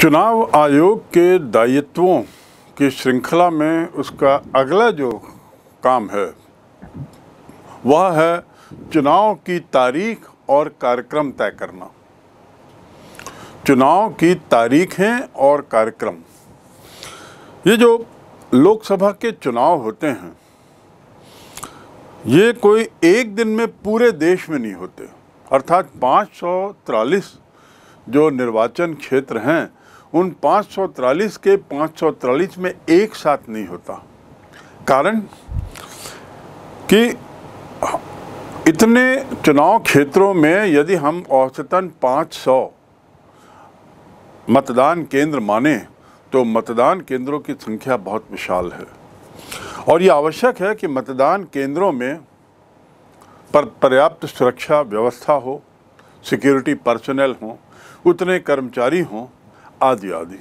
चुनाव आयोग के दायित्वों की श्रृंखला में उसका अगला जो काम है वह है चुनाव की तारीख और कार्यक्रम तय करना चुनाव की तारीखें और कार्यक्रम ये जो लोकसभा के चुनाव होते हैं ये कोई एक दिन में पूरे देश में नहीं होते अर्थात पाँच जो निर्वाचन क्षेत्र हैं उन 543 के 543 में एक साथ नहीं होता कारण कि इतने चुनाव क्षेत्रों में यदि हम औसतन 500 मतदान केंद्र माने तो मतदान केंद्रों की संख्या बहुत विशाल है और यह आवश्यक है कि मतदान केंद्रों में पर पर्याप्त सुरक्षा व्यवस्था हो सिक्योरिटी पर्सनल हों उतने कर्मचारी हों आदि आदि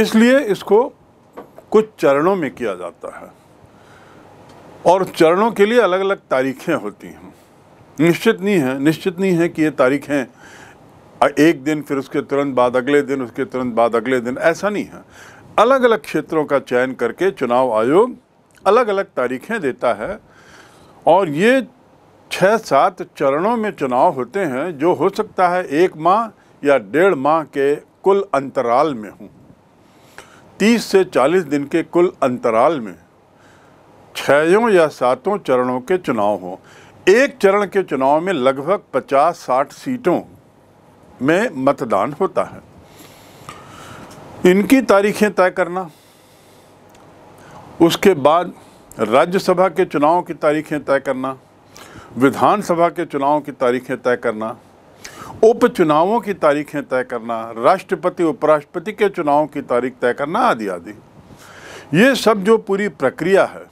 इसलिए इसको कुछ चरणों में किया जाता है और चरणों के लिए अलग अलग तारीखें होती हैं निश्चित नहीं है निश्चित नहीं है कि ये तारीखें एक दिन फिर उसके तुरंत बाद अगले दिन उसके तुरंत बाद अगले दिन ऐसा नहीं है अलग अलग क्षेत्रों का चयन करके चुनाव आयोग अलग अलग तारीखें देता है और ये छः सात चरणों में चुनाव होते हैं जो हो सकता है एक माह या डेढ़ माह के कुल अंतराल में हूँ तीस से चालीस दिन के कुल अंतराल में छयों या सातों चरणों के चुनाव हों एक चरण के चुनाव में लगभग पचास साठ सीटों में मतदान होता है इनकी तारीखें तय करना उसके बाद राज्यसभा के चुनाव की तारीखें तय करना विधानसभा के चुनाव की तारीखें तय करना उपचुनावों की तारीखें तय करना राष्ट्रपति उपराष्ट्रपति के चुनावों की तारीख तय करना आदि आदि ये सब जो पूरी प्रक्रिया है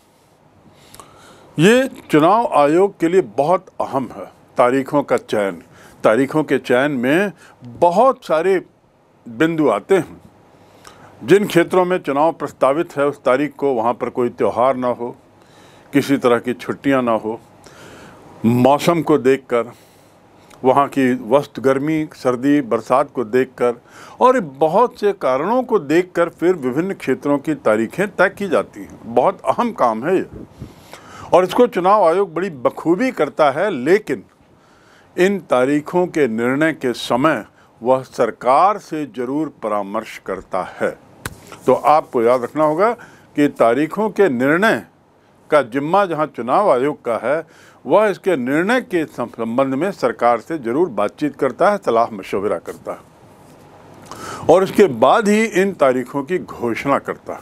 ये चुनाव आयोग के लिए बहुत अहम है तारीखों का चयन तारीखों के चयन में बहुत सारे बिंदु आते हैं जिन क्षेत्रों में चुनाव प्रस्तावित है उस तारीख को वहाँ पर कोई त्यौहार ना हो किसी तरह की छुट्टियाँ ना हो मौसम को देखकर वहाँ की वस्त गर्मी सर्दी बरसात को देखकर और बहुत से कारणों को देखकर फिर विभिन्न क्षेत्रों की तारीखें तय की जाती हैं बहुत अहम काम है ये और इसको चुनाव आयोग बड़ी बखूबी करता है लेकिन इन तारीखों के निर्णय के समय वह सरकार से ज़रूर परामर्श करता है तो आपको याद रखना होगा कि तारीखों के निर्णय का जिम्मा जहाँ चुनाव आयोग का है वह इसके निर्णय के संबंध में सरकार से जरूर बातचीत करता है सलाह मशवरा करता है और उसके बाद ही इन तारीखों की घोषणा करता है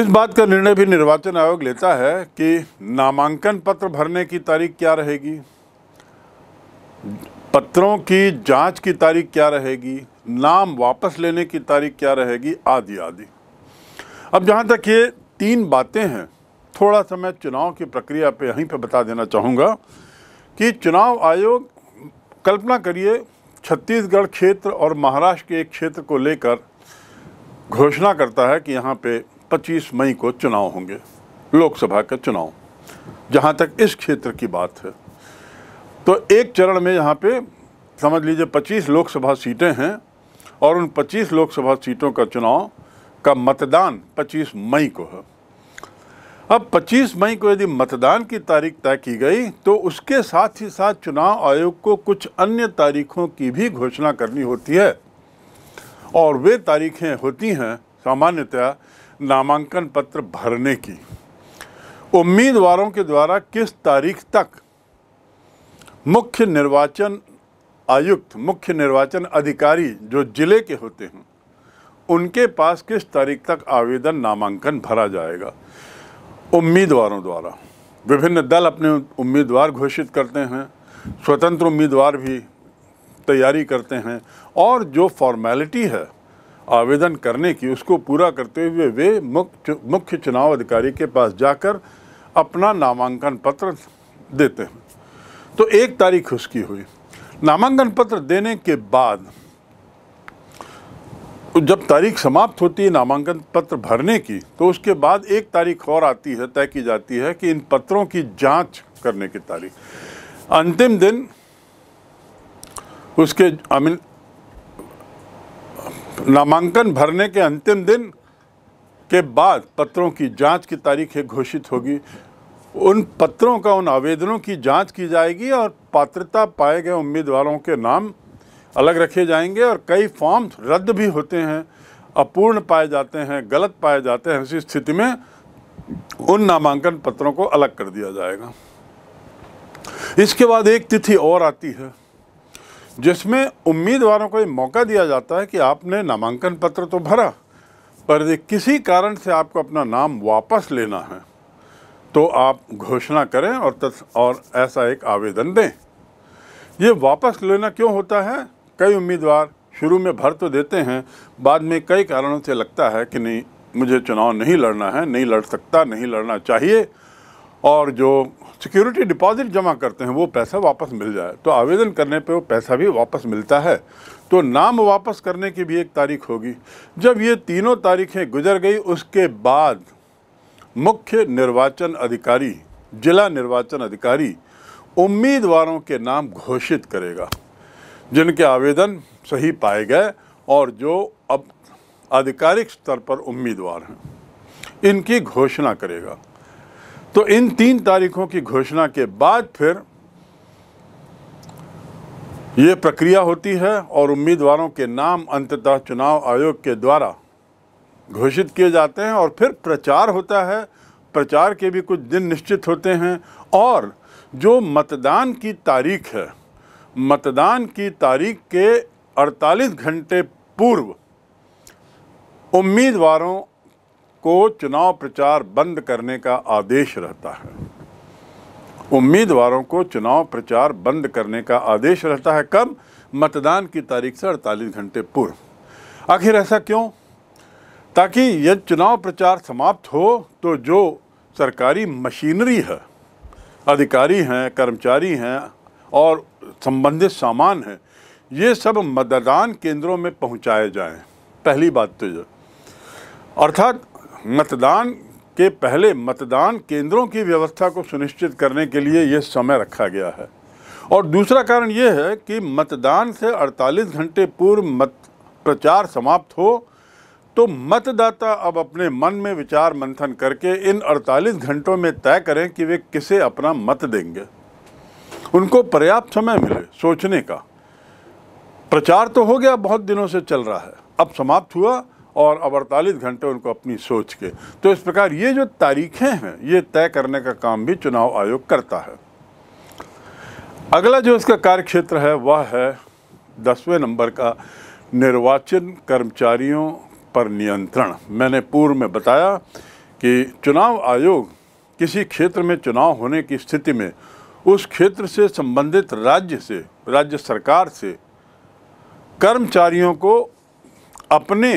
इस बात का निर्णय भी निर्वाचन आयोग लेता है कि नामांकन पत्र भरने की तारीख क्या रहेगी पत्रों की जांच की तारीख क्या रहेगी नाम वापस लेने की तारीख क्या रहेगी आदि आदि अब जहां तक ये तीन बातें हैं थोड़ा सा मैं चुनाव की प्रक्रिया पे यहीं पे बता देना चाहूँगा कि चुनाव आयोग कल्पना करिए छत्तीसगढ़ क्षेत्र और महाराष्ट्र के एक क्षेत्र को लेकर घोषणा करता है कि यहाँ पे 25 मई को चुनाव होंगे लोकसभा का चुनाव जहाँ तक इस क्षेत्र की बात है तो एक चरण में यहाँ पे समझ लीजिए 25 लोकसभा सीटें हैं और उन 25 लोकसभा सीटों का चुनाव का मतदान 25 मई को है अब 25 मई को यदि मतदान की तारीख तय की गई तो उसके साथ ही साथ चुनाव आयोग को कुछ अन्य तारीखों की भी घोषणा करनी होती है और वे तारीखें होती हैं सामान्यतया नामांकन पत्र भरने की उम्मीदवारों के द्वारा किस तारीख तक मुख्य निर्वाचन आयुक्त मुख्य निर्वाचन अधिकारी जो जिले के होते हैं उनके पास किस तारीख तक आवेदन नामांकन भरा जाएगा उम्मीदवारों द्वारा विभिन्न दल अपने उम्मीदवार घोषित करते हैं स्वतंत्र उम्मीदवार भी तैयारी करते हैं और जो फॉर्मेलिटी है आवेदन करने की उसको पूरा करते हुए वे मुख्य चुनाव अधिकारी के पास जाकर अपना नामांकन पत्र देते हैं तो एक तारीख उसकी हुई नामांकन पत्र देने के बाद जब तारीख समाप्त होती है नामांकन पत्र भरने की तो उसके बाद एक तारीख और आती है तय की जाती है कि इन पत्रों की जांच करने की तारीख अंतिम दिन उसके आई मीन नामांकन भरने के अंतिम दिन के बाद पत्रों की जांच की तारीख एक घोषित होगी उन पत्रों का उन आवेदनों की जांच की जाएगी और पात्रता पाए गए उम्मीदवारों के नाम अलग रखे जाएंगे और कई फॉर्म रद्द भी होते हैं अपूर्ण पाए जाते हैं गलत पाए जाते हैं ऐसी स्थिति में उन नामांकन पत्रों को अलग कर दिया जाएगा इसके बाद एक तिथि और आती है जिसमें उम्मीदवारों को ये मौका दिया जाता है कि आपने नामांकन पत्र तो भरा पर यदि किसी कारण से आपको अपना नाम वापस लेना है तो आप घोषणा करें और तथ और ऐसा एक आवेदन दें ये वापस लेना क्यों होता है कई उम्मीदवार शुरू में भर तो देते हैं बाद में कई कारणों से लगता है कि नहीं मुझे चुनाव नहीं लड़ना है नहीं लड़ सकता नहीं लड़ना चाहिए और जो सिक्योरिटी डिपॉजिट जमा करते हैं वो पैसा वापस मिल जाए तो आवेदन करने पे वो पैसा भी वापस मिलता है तो नाम वापस करने की भी एक तारीख होगी जब ये तीनों तारीखें गुजर गई उसके बाद मुख्य निर्वाचन अधिकारी जिला निर्वाचन अधिकारी उम्मीदवारों के नाम घोषित करेगा जिनके आवेदन सही पाए गए और जो अब आधिकारिक स्तर पर उम्मीदवार हैं इनकी घोषणा करेगा तो इन तीन तारीखों की घोषणा के बाद फिर ये प्रक्रिया होती है और उम्मीदवारों के नाम अंततः चुनाव आयोग के द्वारा घोषित किए जाते हैं और फिर प्रचार होता है प्रचार के भी कुछ दिन निश्चित होते हैं और जो मतदान की तारीख है मतदान की तारीख के 48 घंटे पूर्व उम्मीदवारों को चुनाव प्रचार बंद करने का आदेश रहता है उम्मीदवारों को चुनाव प्रचार बंद करने का आदेश रहता है कब मतदान की तारीख से 48 घंटे पूर्व आखिर ऐसा क्यों ताकि यदि चुनाव प्रचार समाप्त हो तो जो सरकारी मशीनरी है अधिकारी हैं कर्मचारी हैं और संबंधित सामान है ये सब मतदान केंद्रों में पहुंचाए जाएं पहली बात तो ये अर्थात मतदान के पहले मतदान केंद्रों की व्यवस्था को सुनिश्चित करने के लिए यह समय रखा गया है और दूसरा कारण यह है कि मतदान से 48 घंटे पूर्व मत प्रचार समाप्त हो तो मतदाता अब अपने मन में विचार मंथन करके इन 48 घंटों में तय करें कि वे किसे अपना मत देंगे उनको पर्याप्त समय मिले सोचने का प्रचार तो हो गया बहुत दिनों से चल रहा है अब समाप्त हुआ और अब अड़तालीस घंटे उनको अपनी सोच के तो इस प्रकार ये जो तारीखें हैं ये तय करने का काम भी चुनाव आयोग करता है अगला जो इसका कार्यक्षेत्र है वह है दसवें नंबर का निर्वाचन कर्मचारियों पर नियंत्रण मैंने पूर्व में बताया कि चुनाव आयोग किसी क्षेत्र में चुनाव होने की स्थिति में उस क्षेत्र से संबंधित राज्य से राज्य सरकार से कर्मचारियों को अपने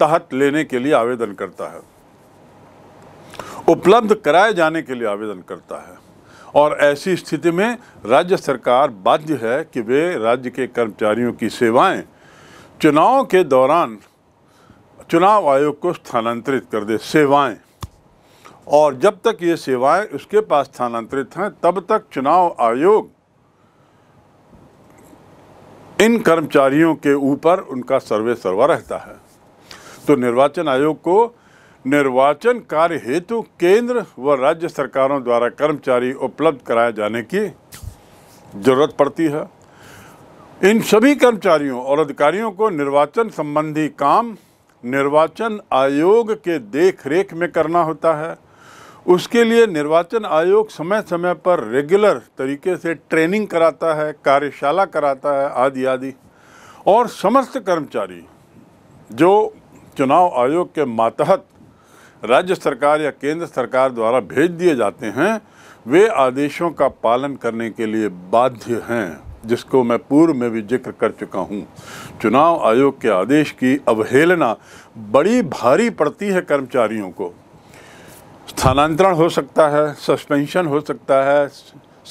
तहत लेने के लिए आवेदन करता है उपलब्ध कराए जाने के लिए आवेदन करता है और ऐसी स्थिति में राज्य सरकार बाध्य है कि वे राज्य के कर्मचारियों की सेवाएं चुनाव के दौरान चुनाव आयोग को स्थानांतरित कर दे सेवाएं और जब तक ये सेवाएं उसके पास स्थानांतरित हैं तब तक चुनाव आयोग इन कर्मचारियों के ऊपर उनका सर्वे सर्वा रहता है तो निर्वाचन आयोग को निर्वाचन कार्य हेतु केंद्र व राज्य सरकारों द्वारा कर्मचारी उपलब्ध कराए जाने की जरूरत पड़ती है इन सभी कर्मचारियों और अधिकारियों को निर्वाचन संबंधी काम निर्वाचन आयोग के देख रेख में करना होता है उसके लिए निर्वाचन आयोग समय समय पर रेगुलर तरीके से ट्रेनिंग कराता है कार्यशाला कराता है आदि आदि और समस्त कर्मचारी जो चुनाव आयोग के मातहत राज्य सरकार या केंद्र सरकार द्वारा भेज दिए जाते हैं वे आदेशों का पालन करने के लिए बाध्य हैं जिसको मैं पूर्व में भी जिक्र कर चुका हूँ चुनाव आयोग के आदेश की अवहेलना बड़ी भारी पड़ती है कर्मचारियों को स्थानांतरण हो सकता है सस्पेंशन हो सकता है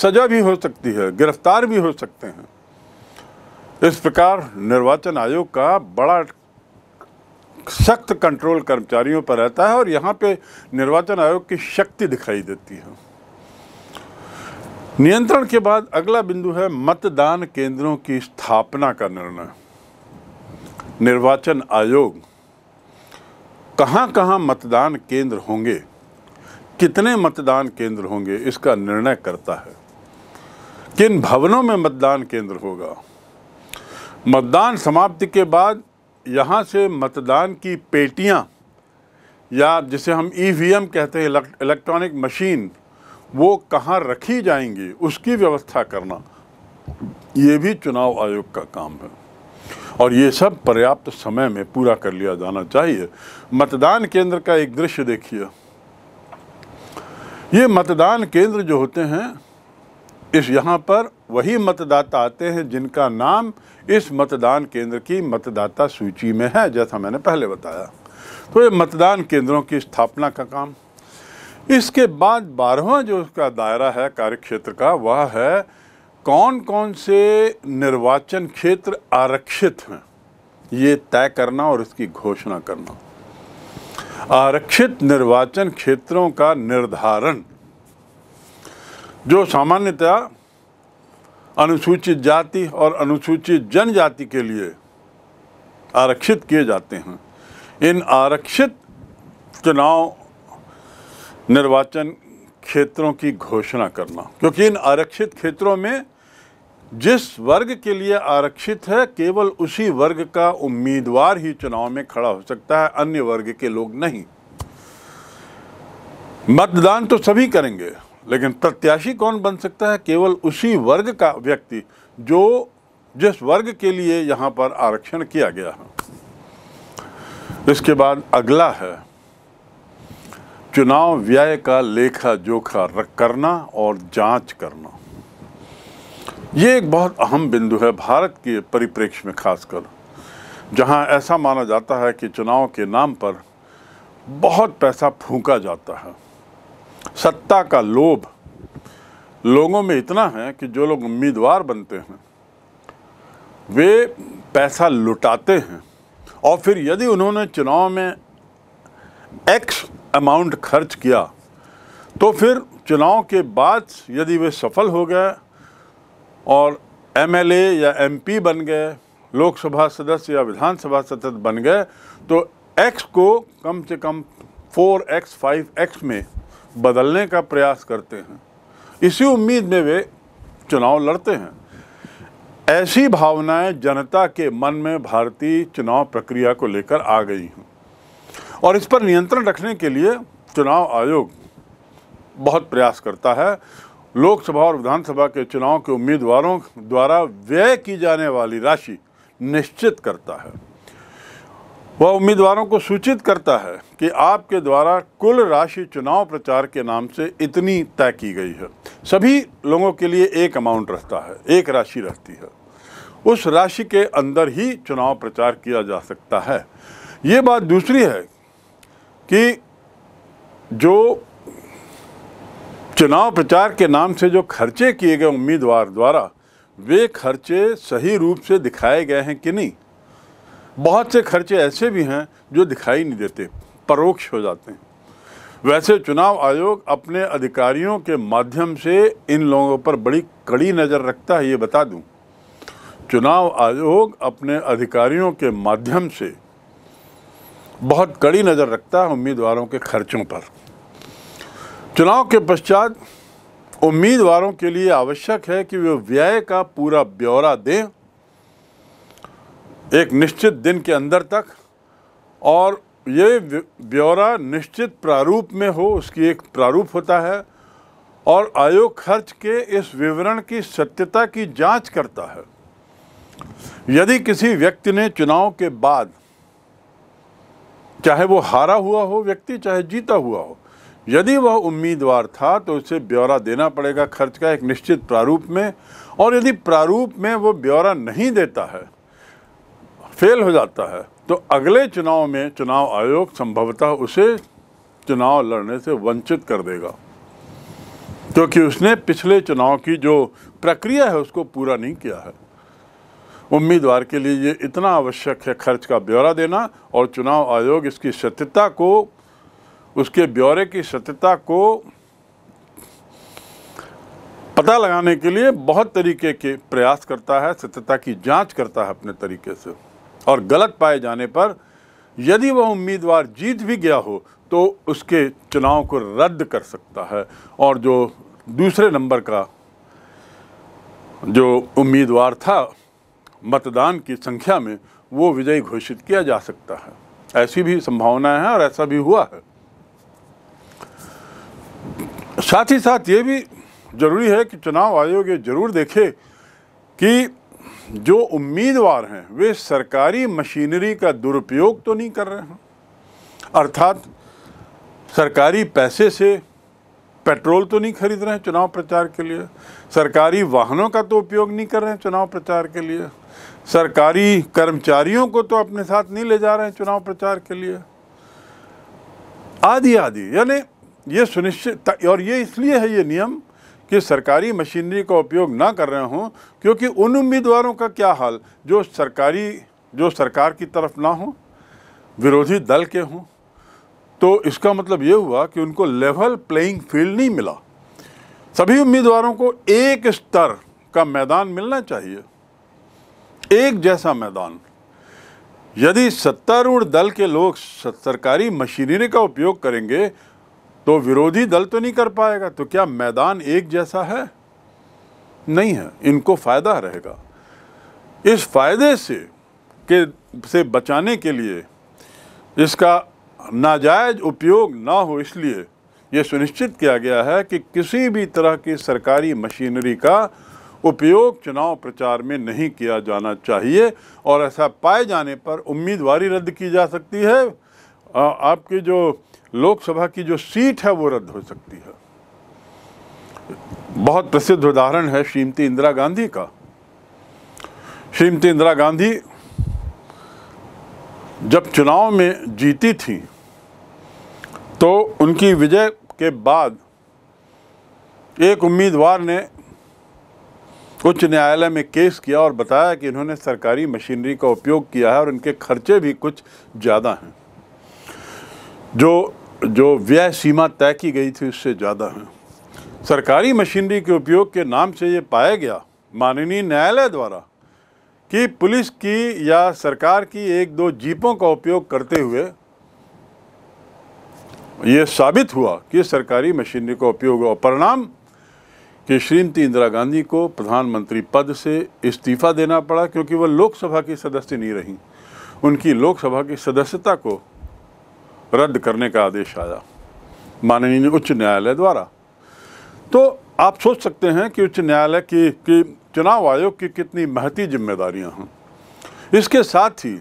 सजा भी हो सकती है गिरफ्तार भी हो सकते हैं इस प्रकार निर्वाचन आयोग का बड़ा सख्त कंट्रोल कर्मचारियों पर रहता है और यहाँ पे निर्वाचन आयोग की शक्ति दिखाई देती है नियंत्रण के बाद अगला बिंदु है मतदान केंद्रों की स्थापना का निर्णय निर्वाचन आयोग कहाँ कहाँ मतदान केंद्र होंगे कितने मतदान केंद्र होंगे इसका निर्णय करता है किन भवनों में मतदान केंद्र होगा मतदान समाप्ति के बाद यहाँ से मतदान की पेटियाँ या जिसे हम ईवीएम कहते हैं इलेक्ट्रॉनिक मशीन वो कहाँ रखी जाएंगी उसकी व्यवस्था करना ये भी चुनाव आयोग का काम है और ये सब पर्याप्त समय में पूरा कर लिया जाना चाहिए मतदान केंद्र का एक दृश्य देखिए ये मतदान केंद्र जो होते हैं इस यहाँ पर वही मतदाता आते हैं जिनका नाम इस मतदान केंद्र की मतदाता सूची में है जैसा मैंने पहले बताया तो ये मतदान केंद्रों की स्थापना का काम इसके बाद बारहवा जो उसका दायरा है कार्यक्षेत्र का वह है कौन कौन से निर्वाचन क्षेत्र आरक्षित हैं ये तय करना और इसकी घोषणा करना आरक्षित निर्वाचन क्षेत्रों का निर्धारण जो सामान्यतया अनुसूचित जाति और अनुसूचित जनजाति के लिए आरक्षित किए जाते हैं इन आरक्षित चुनाव निर्वाचन क्षेत्रों की घोषणा करना क्योंकि इन आरक्षित क्षेत्रों में जिस वर्ग के लिए आरक्षित है केवल उसी वर्ग का उम्मीदवार ही चुनाव में खड़ा हो सकता है अन्य वर्ग के लोग नहीं मतदान तो सभी करेंगे लेकिन प्रत्याशी कौन बन सकता है केवल उसी वर्ग का व्यक्ति जो जिस वर्ग के लिए यहाँ पर आरक्षण किया गया है इसके बाद अगला है चुनाव व्यय का लेखा जोखा करना और जांच करना ये एक बहुत अहम बिंदु है भारत के परिप्रेक्ष्य में खासकर जहाँ ऐसा माना जाता है कि चुनाव के नाम पर बहुत पैसा फूंका जाता है सत्ता का लोभ लोगों में इतना है कि जो लोग उम्मीदवार बनते हैं वे पैसा लुटाते हैं और फिर यदि उन्होंने चुनाव में एक्स अमाउंट खर्च किया तो फिर चुनाव के बाद यदि वे सफल हो गए और एमएलए या एमपी बन गए लोकसभा सदस्य या विधानसभा सदस्य बन गए तो एक्स को कम से कम फोर एक्स फाइव एक्स में बदलने का प्रयास करते हैं इसी उम्मीद में वे चुनाव लड़ते हैं ऐसी भावनाएं जनता के मन में भारतीय चुनाव प्रक्रिया को लेकर आ गई हैं और इस पर नियंत्रण रखने के लिए चुनाव आयोग बहुत प्रयास करता है लोकसभा और विधानसभा के चुनाव के उम्मीदवारों द्वारा व्यय की जाने वाली राशि निश्चित करता है वह उम्मीदवारों को सूचित करता है कि आपके द्वारा कुल राशि चुनाव प्रचार के नाम से इतनी तय की गई है सभी लोगों के लिए एक अमाउंट रहता है एक राशि रहती है उस राशि के अंदर ही चुनाव प्रचार किया जा सकता है ये बात दूसरी है कि जो चुनाव प्रचार के नाम से जो खर्चे किए गए उम्मीदवार द्वारा वे खर्चे सही रूप से दिखाए गए हैं कि नहीं बहुत से खर्चे ऐसे भी हैं जो दिखाई नहीं देते परोक्ष हो जाते हैं वैसे चुनाव आयोग अपने अधिकारियों के माध्यम से इन लोगों पर बड़ी कड़ी नज़र रखता है ये बता दूं चुनाव आयोग अपने अधिकारियों के माध्यम से बहुत कड़ी नज़र रखता है उम्मीदवारों के खर्चों पर चुनाव के पश्चात उम्मीदवारों के लिए आवश्यक है कि वे व्यय का पूरा ब्यौरा दें एक निश्चित दिन के अंदर तक और ये ब्यौरा निश्चित प्रारूप में हो उसकी एक प्रारूप होता है और आयोग खर्च के इस विवरण की सत्यता की जांच करता है यदि किसी व्यक्ति ने चुनाव के बाद चाहे वो हारा हुआ हो व्यक्ति चाहे जीता हुआ हो यदि वह उम्मीदवार था तो उसे ब्यौरा देना पड़ेगा खर्च का एक निश्चित प्रारूप में और यदि प्रारूप में वो ब्यौरा नहीं देता है फेल हो जाता है तो अगले चुनाव में चुनाव आयोग संभवतः उसे चुनाव लड़ने से वंचित कर देगा क्योंकि उसने पिछले चुनाव की जो प्रक्रिया है उसको पूरा नहीं किया है उम्मीदवार के लिए ये इतना आवश्यक है खर्च का ब्यौरा देना और चुनाव आयोग इसकी सत्यता को उसके ब्यौरे की सत्यता को पता लगाने के लिए बहुत तरीके के प्रयास करता है सत्यता की जांच करता है अपने तरीके से और गलत पाए जाने पर यदि वह उम्मीदवार जीत भी गया हो तो उसके चुनाव को रद्द कर सकता है और जो दूसरे नंबर का जो उम्मीदवार था मतदान की संख्या में वो विजयी घोषित किया जा सकता है ऐसी भी संभावनाएं हैं और ऐसा भी हुआ है साथ ही साथ ये भी ज़रूरी है कि चुनाव आयोग ये ज़रूर देखे कि जो उम्मीदवार हैं वे सरकारी मशीनरी का दुरुपयोग तो नहीं कर रहे हैं अर्थात सरकारी पैसे से पेट्रोल तो नहीं खरीद रहे हैं चुनाव प्रचार के लिए सरकारी वाहनों का तो उपयोग नहीं कर रहे हैं चुनाव प्रचार के लिए सरकारी कर्मचारियों को तो अपने साथ नहीं ले जा रहे हैं चुनाव प्रचार के लिए आदि आदि यानी ये सुनिश्चित और ये इसलिए है ये नियम कि सरकारी मशीनरी का उपयोग ना कर रहे हों क्योंकि उन उम्मीदवारों का क्या हाल जो सरकारी जो सरकार की तरफ ना हो विरोधी दल के हों तो इसका मतलब ये हुआ कि उनको लेवल प्लेइंग फील्ड नहीं मिला सभी उम्मीदवारों को एक स्तर का मैदान मिलना चाहिए एक जैसा मैदान यदि सत्तारूढ़ दल के लोग सरकारी मशीनरी का उपयोग करेंगे तो विरोधी दल तो नहीं कर पाएगा तो क्या मैदान एक जैसा है नहीं है इनको फ़ायदा रहेगा इस फायदे से के से बचाने के लिए इसका नाजायज उपयोग ना हो इसलिए ये सुनिश्चित किया गया है कि किसी भी तरह की सरकारी मशीनरी का उपयोग चुनाव प्रचार में नहीं किया जाना चाहिए और ऐसा पाए जाने पर उम्मीदवारी रद्द की जा सकती है आपकी जो लोकसभा की जो सीट है वो रद्द हो सकती है बहुत प्रसिद्ध उदाहरण है श्रीमती इंदिरा गांधी का श्रीमती इंदिरा गांधी जब चुनाव में जीती थी तो उनकी विजय के बाद एक उम्मीदवार ने उच्च न्यायालय में केस किया और बताया कि इन्होंने सरकारी मशीनरी का उपयोग किया है और इनके खर्चे भी कुछ ज़्यादा हैं जो जो व्यय सीमा तय की गई थी उससे ज़्यादा है सरकारी मशीनरी के उपयोग के नाम से ये पाया गया माननीय न्यायालय द्वारा कि पुलिस की या सरकार की एक दो जीपों का उपयोग करते हुए ये साबित हुआ कि सरकारी मशीनरी का उपयोग हुआ परिणाम कि श्रीमती इंदिरा गांधी को प्रधानमंत्री पद से इस्तीफा देना पड़ा क्योंकि वह लोकसभा की सदस्य नहीं रहीं उनकी लोकसभा की सदस्यता को रद्द करने का आदेश आया माननीय उच्च न्यायालय द्वारा तो आप सोच सकते हैं कि उच्च न्यायालय की, की चुनाव आयोग की कितनी महती जिम्मेदारियां हैं इसके साथ ही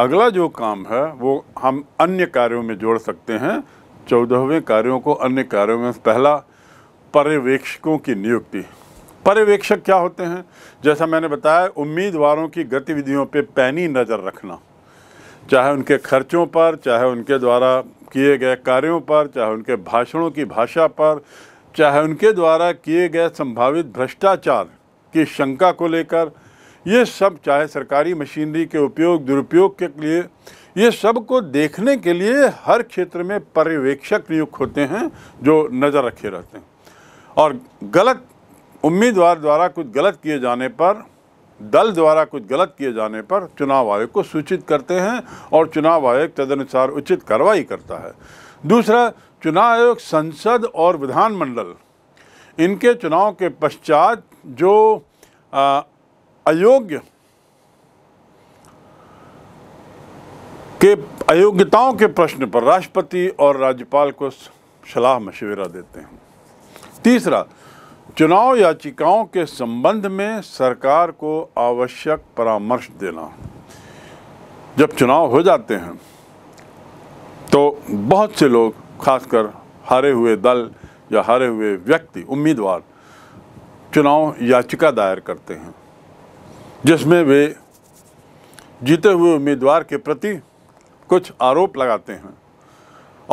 अगला जो काम है वो हम अन्य कार्यों में जोड़ सकते हैं चौदहवें कार्यों को अन्य कार्यों में पहला पर्यवेक्षकों की नियुक्ति पर्यवेक्षक क्या होते हैं जैसा मैंने बताया उम्मीदवारों की गतिविधियों पर पैनी नज़र रखना चाहे उनके खर्चों पर चाहे उनके द्वारा किए गए कार्यों पर चाहे उनके भाषणों की भाषा पर चाहे उनके द्वारा किए गए संभावित भ्रष्टाचार की शंका को लेकर ये सब चाहे सरकारी मशीनरी के उपयोग दुरुपयोग के लिए ये सब को देखने के लिए हर क्षेत्र में पर्यवेक्षक नियुक्त होते हैं जो नज़र रखे रहते हैं और गलत उम्मीदवार द्वारा कुछ गलत किए जाने पर दल द्वारा कुछ गलत किए जाने पर चुनाव आयोग को सूचित करते हैं और चुनाव आयोग तदनुसार उचित कार्रवाई करता है दूसरा चुनाव आयोग संसद और विधानमंडल इनके चुनाव के पश्चात जो अयोग्य के अयोग्यताओं के प्रश्न पर राष्ट्रपति और राज्यपाल को सलाह मशविरा देते हैं तीसरा चुनाव याचिकाओं के संबंध में सरकार को आवश्यक परामर्श देना जब चुनाव हो जाते हैं तो बहुत से लोग खासकर हारे हुए दल या हारे हुए व्यक्ति उम्मीदवार चुनाव याचिका दायर करते हैं जिसमें वे जीते हुए उम्मीदवार के प्रति कुछ आरोप लगाते हैं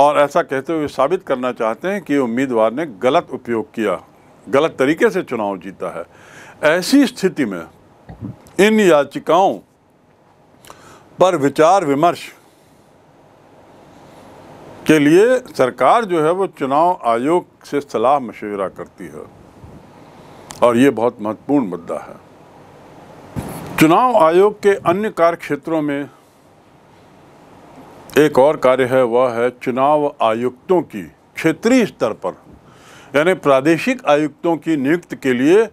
और ऐसा कहते हुए साबित करना चाहते हैं कि उम्मीदवार ने गलत उपयोग किया गलत तरीके से चुनाव जीता है ऐसी स्थिति में इन याचिकाओं पर विचार विमर्श के लिए सरकार जो है वो चुनाव आयोग से सलाह मशवरा करती है और ये बहुत महत्वपूर्ण मुद्दा है चुनाव आयोग के अन्य कार्य क्षेत्रों में एक और कार्य है वह है चुनाव आयुक्तों की क्षेत्रीय स्तर पर यानी प्रादेशिक आयुक्तों की नियुक्ति के लिए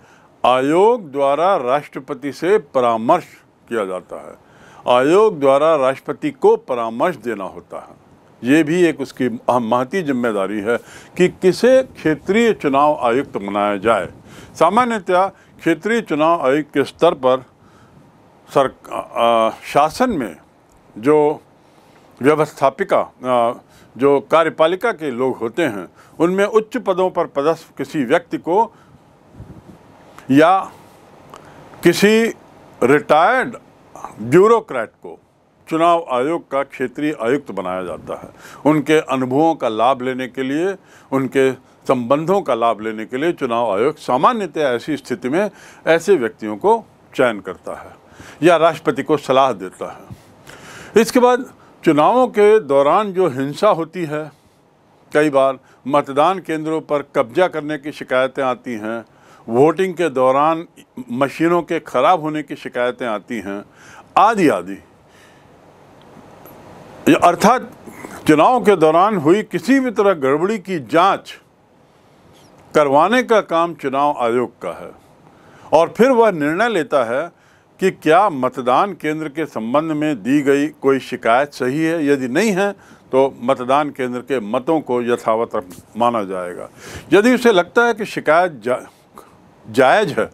आयोग द्वारा राष्ट्रपति से परामर्श किया जाता है आयोग द्वारा राष्ट्रपति को परामर्श देना होता है ये भी एक उसकी महती जिम्मेदारी है कि किसे क्षेत्रीय चुनाव आयुक्त बनाया जाए सामान्यतया क्षेत्रीय चुनाव आयुक्त के स्तर पर सर शासन में जो व्यवस्थापिका जो कार्यपालिका के लोग होते हैं उनमें उच्च पदों पर पदस्थ किसी व्यक्ति को या किसी रिटायर्ड ब्यूरोक्रेट को चुनाव आयोग का क्षेत्रीय आयुक्त बनाया जाता है उनके अनुभवों का लाभ लेने के लिए उनके संबंधों का लाभ लेने के लिए चुनाव आयोग सामान्यतः ऐसी स्थिति में ऐसे व्यक्तियों को चयन करता है या राष्ट्रपति को सलाह देता है इसके बाद चुनावों के दौरान जो हिंसा होती है कई बार मतदान केंद्रों पर कब्जा करने की शिकायतें आती हैं वोटिंग के दौरान मशीनों के ख़राब होने की शिकायतें आती हैं आदि आदि अर्थात चुनाव के दौरान हुई किसी भी तरह गड़बड़ी की जांच करवाने का काम चुनाव आयोग का है और फिर वह निर्णय लेता है कि क्या मतदान केंद्र के संबंध में दी गई कोई शिकायत सही है यदि नहीं है तो मतदान केंद्र के मतों को यथावत माना जाएगा यदि उसे लगता है कि शिकायत जा, जायज है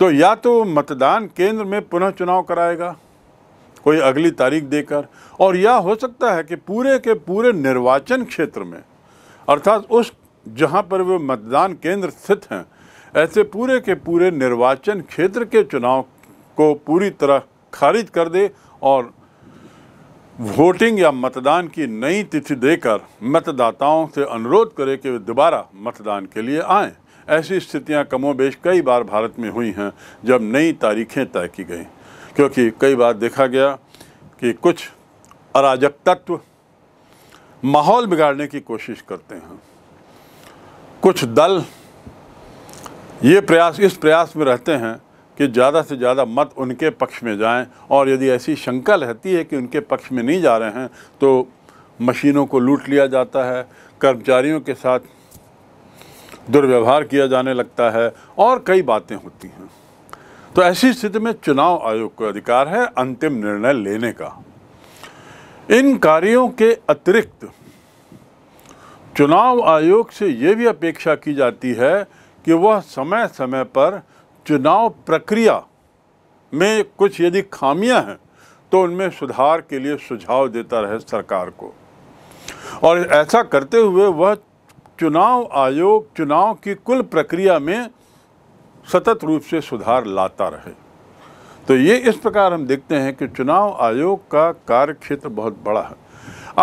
तो या तो मतदान केंद्र में पुनः चुनाव कराएगा कोई अगली तारीख देकर और यह हो सकता है कि पूरे के पूरे निर्वाचन क्षेत्र में अर्थात उस जहां पर वे मतदान केंद्र स्थित हैं ऐसे पूरे के पूरे निर्वाचन क्षेत्र के चुनाव को पूरी तरह खारिज कर दे और वोटिंग या मतदान की नई तिथि देकर मतदाताओं से अनुरोध करे कि वे दोबारा मतदान के लिए आए ऐसी स्थितियां कमोबेश कई बार भारत में हुई हैं जब नई तारीखें तय की गई क्योंकि कई बार देखा गया कि कुछ अराजक तत्व माहौल बिगाड़ने की कोशिश करते हैं कुछ दल ये प्रयास इस प्रयास में रहते हैं कि ज़्यादा से ज़्यादा मत उनके पक्ष में जाएं और यदि ऐसी शंका रहती है कि उनके पक्ष में नहीं जा रहे हैं तो मशीनों को लूट लिया जाता है कर्मचारियों के साथ दुर्व्यवहार किया जाने लगता है और कई बातें होती हैं तो ऐसी स्थिति में चुनाव आयोग को अधिकार है अंतिम निर्णय लेने का इन कार्यों के अतिरिक्त चुनाव आयोग से ये भी अपेक्षा की जाती है कि वह समय समय पर चुनाव प्रक्रिया में कुछ यदि खामियां हैं तो उनमें सुधार के लिए सुझाव देता रहे सरकार को और ऐसा करते हुए वह चुनाव आयोग चुनाव की कुल प्रक्रिया में सतत रूप से सुधार लाता रहे तो ये इस प्रकार हम देखते हैं कि चुनाव आयोग का कार्य क्षेत्र बहुत बड़ा है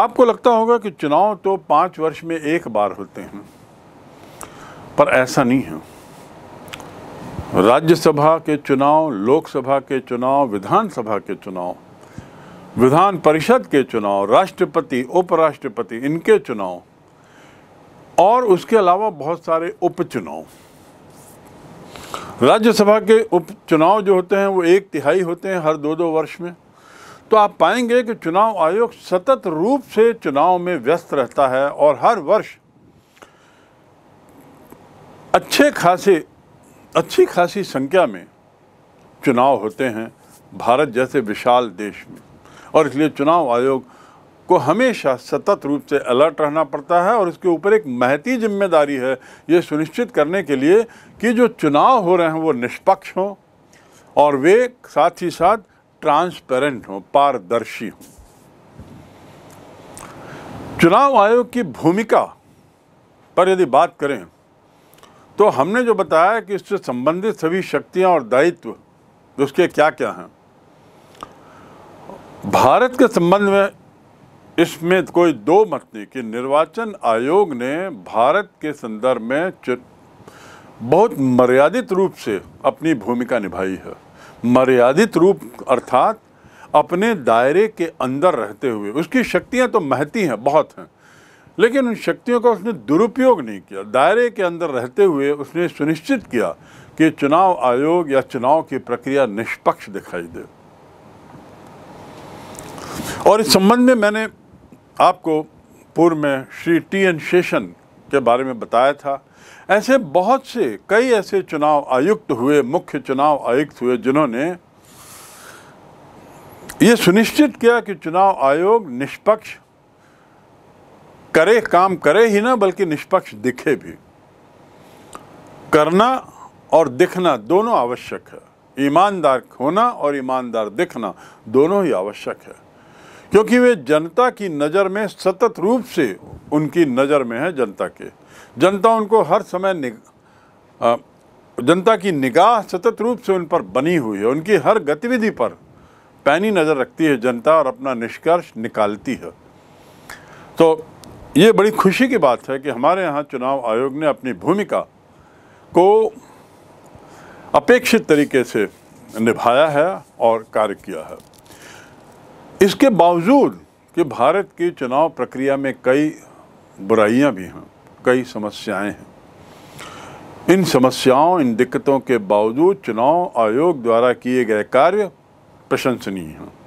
आपको लगता होगा कि चुनाव तो पाँच वर्ष में एक बार होते हैं पर ऐसा नहीं है राज्यसभा के चुनाव लोकसभा के चुनाव विधानसभा के चुनाव विधान परिषद के चुनाव राष्ट्रपति उपराष्ट्रपति इनके चुनाव और उसके अलावा बहुत सारे उपचुनाव राज्यसभा के उपचुनाव जो होते हैं वो एक तिहाई होते हैं हर दो दो वर्ष में तो आप पाएंगे कि चुनाव आयोग सतत रूप से चुनाव में व्यस्त रहता है और हर वर्ष अच्छे खासे अच्छी खासी संख्या में चुनाव होते हैं भारत जैसे विशाल देश में और इसलिए चुनाव आयोग को हमेशा सतत रूप से अलर्ट रहना पड़ता है और इसके ऊपर एक महती जिम्मेदारी है ये सुनिश्चित करने के लिए कि जो चुनाव हो रहे हैं वो निष्पक्ष हों और वे साथ ही साथ ट्रांसपेरेंट हों पारदर्शी हों चुनाव आयोग की भूमिका पर यदि बात करें तो हमने जो बताया कि इससे संबंधित सभी शक्तियां और दायित्व उसके क्या क्या हैं भारत के संबंध में इसमें कोई दो मत नहीं कि निर्वाचन आयोग ने भारत के संदर्भ में बहुत मर्यादित रूप से अपनी भूमिका निभाई है मर्यादित रूप अर्थात अपने दायरे के अंदर रहते हुए उसकी शक्तियां तो महती हैं बहुत हैं लेकिन उन शक्तियों का उसने दुरुपयोग नहीं किया दायरे के अंदर रहते हुए उसने सुनिश्चित किया कि चुनाव आयोग या चुनाव की प्रक्रिया निष्पक्ष दिखाई दे और इस संबंध में मैंने आपको पूर्व में श्री टी एन शेषन के बारे में बताया था ऐसे बहुत से कई ऐसे चुनाव आयुक्त हुए मुख्य चुनाव आयुक्त हुए जिन्होंने ये सुनिश्चित किया कि चुनाव आयोग निष्पक्ष करे काम करे ही ना बल्कि निष्पक्ष दिखे भी करना और दिखना दोनों आवश्यक है ईमानदार होना और ईमानदार दिखना दोनों ही आवश्यक है क्योंकि वे जनता की नज़र में सतत रूप से उनकी नज़र में है जनता के जनता उनको हर समय जनता की निगाह सतत रूप से उन पर बनी हुई है उनकी हर गतिविधि पर पैनी नज़र रखती है जनता और अपना निष्कर्ष निकालती है तो ये बड़ी खुशी की बात है कि हमारे यहाँ चुनाव आयोग ने अपनी भूमिका को अपेक्षित तरीके से निभाया है और कार्य किया है इसके बावजूद कि भारत की चुनाव प्रक्रिया में कई बुराइयाँ भी हैं कई समस्याएं हैं इन समस्याओं इन दिक्कतों के बावजूद चुनाव आयोग द्वारा किए गए कार्य प्रशंसनीय हैं